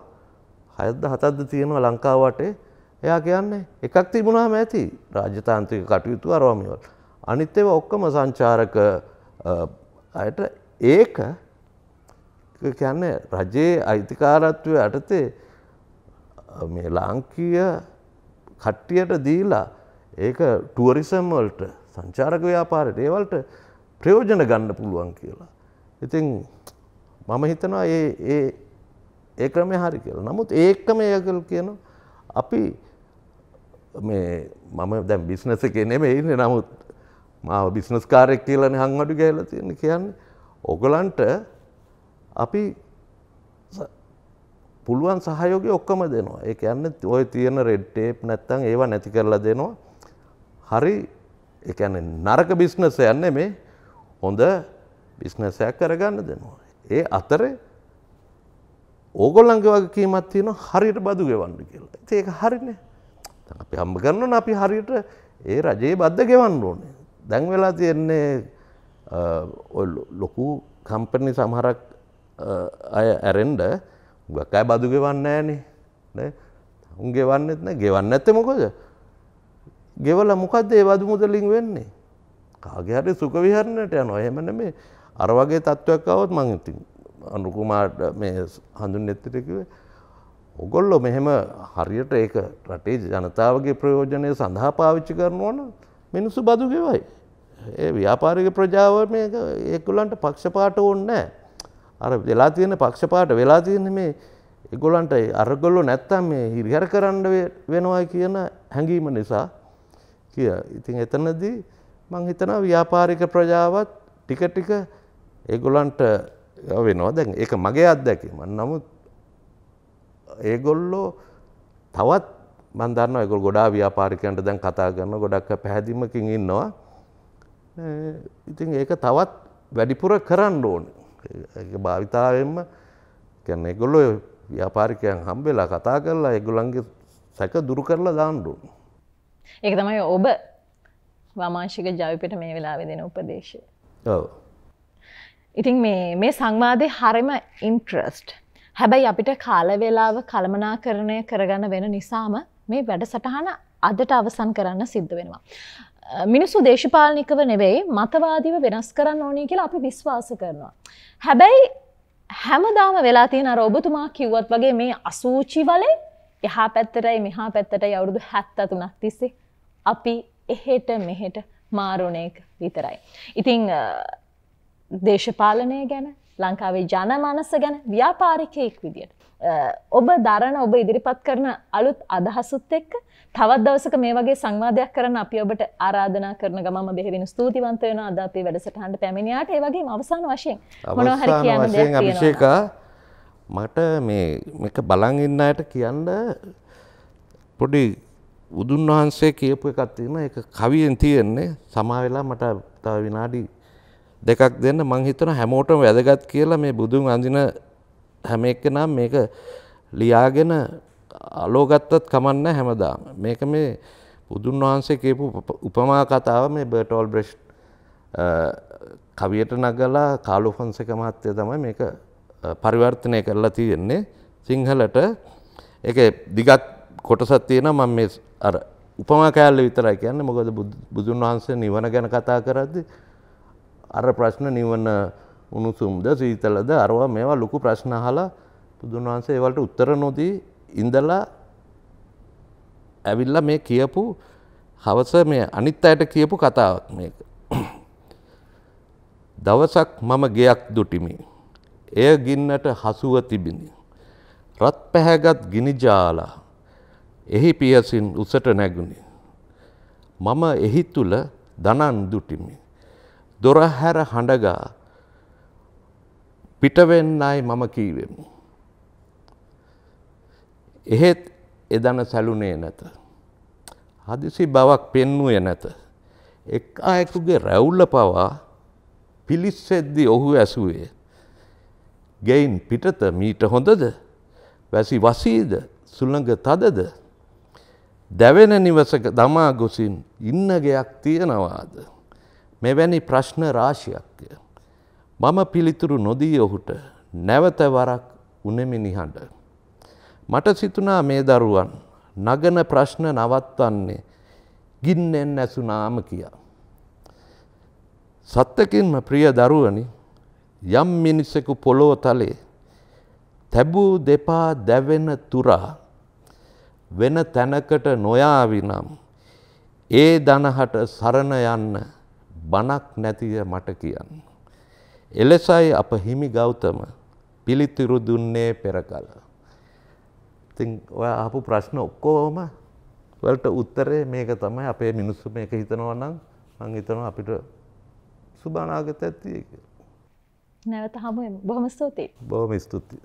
හයද හතද්ද තියෙනවා ලංකාවටේ එයා කියන්නේ එකක් තිබුණාම ඇති රාජ්‍යතාන්ත්‍රික කටයුතු අරවාමිවලට අනිත් ඒවා ඔක්කොම සංචාරක අයට ඒක කියන්නේ රජයේ අයිතිකාරත්වය යටතේ මේ ලාංකීය කට්ටියට දීලා ඒක ටුවරිසම් වලට සංචාරක ව්‍යාපාරයට ඒවලට ප්‍රයෝජන ගන්න පුළුවන් කියලා. ඉතින් මම හිතනවා ඒ ඒ ඒ ක්‍රමය හරි කියලා. නමුත් ඒකම ඒකල් කියන අපි මේ මම දැන් බිස්නස එක නෙමෙයි ඉන්නේ නමුත් මාව බිස්නස් කාරෙක් කියලන හංවඩු ගෑල තියෙන කියන්න ඔගලන්ට අපි පුළුවන් සහයෝග ඔක්කම දෙනවා ඒ ඇන්න ඔය තියෙන රෙඩ්ටේප් නැත්තං ඒවා නැති කරලා දෙනවා හරි එකන නරක බිස්නස යන්න මේ හොඳ බිස්නසයක් කරගන්න දෙනවා. ඒ අතරේ ඕගොල්ලන්ගේ වගේ කීමත් තියෙන හරියට බදු ගෙවන්න කියලා. ඒක හරිනේ. අපි හම්බ කරනවා අපි හරියට ඒ රජයේ බද්ද ගෙවන්න ඕනේ. දැන් වෙලා තියෙන්නේ ලොකු කම්පනි සමහරක් අය ඇරෙන්ඩ ගකයි බදු ගෙවන්න ෑනේ උන් ගෙවන්නෙත්න ගෙවන්න ඇත්ත මොකොද ගෙවල මොකක්ද ඒ බදු මුදලින් වෙන්නේ කාගේහරි සුක විහරණයට යන ඔහෙමන මේ අර වගේ තත්ත්වයක් අවත් මං ඉතින් අනුකුමාට මේ හඳුන් නැත්තටකිවේ ඔගොල්ලො මෙහෙම හරියට ඒක රටේ ජනතාවගේ ප්‍රයෝජනය සඳහා පාවිච්චි කරනවන මිනිස්සු බදු ගෙවයි ඒ ව්‍යාපාරික ප්‍රජාව මේ ඒකුලන්ට පක්ෂපාට ඕන්නෑ. අර වෙලා තියෙන පක්ෂපාට වෙලා තියෙන මේ එගොලන්ට අරගොල්ලො නැත්තම් මේ හිරිහර කරන්න වෙනවා කියන හැඟීම නිසා කිය ඉතින් එතනදී මං හිතන ව්‍යාපාරික ප්‍රජාවත් ටික ටික ඒගොලන්ට වෙනවා දැන් ඒක මගේ අත්දැකීම. නමුත් ඒගොල්ලෝ තවත් මන්දන්න ගොඩා ව්‍යාපාරිකයන්ට දැන් කතා කරන්න ගොඩක් පැහැදිමකින් ඉන්නවා ඉතින් ඒක තවත් වැඩිපුර කරන්න ඕන භාවිතාවෙන්ම කැන එගොල්ලො ව්‍යාපාරිකයන් හම්බෙලා කතා කරලා එගොලන්ගේ සැක දුරු කරලා දාණ්ඩුවන්. ඒක තමයි ඔබ වමාංශික ජවිපට මේ වෙලාවෙ දෙන උපදේශය. ඉතින් මේ සංවාදය හරිම ඉන්ට්‍රස්ට්. හැබැයි අපිට කාලවෙලාව කළමනාකරණය කරගන්න වෙන නිසාම මේ වැඩසටහන අදට අවසන් කරන්න සිද්ධ වෙනවා. මිනිස්සු දේශපාලනිකව නෙවෙයි මතවාදීව වෙනස් කරන්න ඕනේ කියලා අපි විශ්වාස කරනවා. හැබැයි හැමදාම වෙලා තියෙන අර ඔබතුමා කිව්වත් වගේ මේ අසූචි වලේ එහා පැත්තටයි මෙහා පැත්තටයි අවුරුදු 73ක් තිස්සේ අපි එහෙට මෙහෙට මාරුණේක විතරයි. ඉතින් දේශපාලනය ගැන ලංකාවේ ජනමානස ගැන ව්‍යාපාරිකයෙක් විදියට. ඔබ දරන ඔබ ඉදිරිපත් කරන අලුත් අදහසුත් එක්ක තවත් දවසක මේ වගේ සංවාධයක් කරන අපි ඔබට ආරාධනා කරන ගමම බෙහෙවින ස්තුතිවන්ත වෙන අද අපේ වැඩසටහනට පැමිණියාට ඒ වගේම අවසාන වශයෙන් මොනවා හරි කියන්න දෙයක් තියෙනවා අභිෂේකා මට මේ මේක බලන් ඉන්න අයට කියන්න පොඩි බුදුන් වහන්සේ කියපු එකක් තියෙනවා ඒක කවියෙන් තියෙන්නේ සමා වෙලා මට තව විනාඩි දෙකක් දෙන්න මං හිතන හැමෝටම වැදගත් කියලා මේ බුදුන් අඳින හැම එක්කෙනාම මේක ලියාගෙන අලෝගත්තත් කමන්න හැමදාම මේක මේ බුදුන් වහන්සේ කියපු උපමා කතාව මේ බර්ටෝල් බ්‍රෙෂ් කවියට නගලා කාලුෆොන්සක මහත්තය තමයි මේක පරිවර්තනය කරලා තියෙන්නේ සිංහලට එක දිගත් කොටසත් තියෙන මම මේ අර උපමා කෑල්ල විතරයි කියන්නේ මොකද බුදුන් වහන්සේ නිවන ගැන කතා කරද්දි අර ප්‍රශ්න නිවන උණුසුම්ද සීතලද අරවා මේවා ලොකු ප්‍රශ්න අහලා බුදුන් වහන්සේ ඒවලට උත්තර නොදී ඉඳලා ඇවිල්ල මේ කියපු හවස මේ අනිත් අයට කියපු කතාවක් මේක. දවසක් මම ගෙයක් දුටිමි. එය ගින්නට හසුව තිබිනි. රත් පැහැගත් ගිනිජාලා එහි පියසින් උසට නැගුණි. මම එහි තුළ දනන් දුටිමි. දොරහැර හඬගා පිටවෙන්නයි මම කීවෙමි. එහෙත් එදන සැලුනේ නැත. හදිසි බවක් පෙන්වුවේ නැත. එක් අයෙකුගේ රැවුල්ල පවා පිලිස්සෙද්දී ඔහු ඇසුවේ. ගෙයින් පිටත මීට හොඳද වැසි වසීද සුළඟ තදද. දැවෙන නිවසක දමා ගොසින් ඉන්නගයක් තියෙනවාද. මෙවැනි ප්‍රශ්න රාශියක්ය. මම පිළිතුරු නොදී ඔහුට නැවත වරක් උනෙමි නිහඬ. මට සිතුනා මේ දරුවන් නගන ප්‍රශ්න නවත්වන්නේ ගින්නෙන් ඇසුනාම කියා. සත්තකින්ම ප්‍රිය දරුවනි යම් මිනිස්සෙකු පොළොව තලේ තැබූ දෙපා දැවෙන තුරා වෙන තැනකට නොයාවිනම් ඒ දනහට සරණ යන්න බණක් නැතිය මට කියන්න. එලෙසයි අප හිමි ගෞතම පිළිතුරු දුන්නේ පෙරකලා. තින් ඔය ආපු ප්‍රශ්න ඔක්කෝම වලට උත්තරේ මේක තමයි අපේ මිනිස්සු මේක හිතනවා නම් මං හිතනවා අපිට සුබ අනාගතයක් තියෙයි කියලා. නැවත හමුවෙමු. බොහොම ස්තුතියි. බොහොම ස්තුතියි.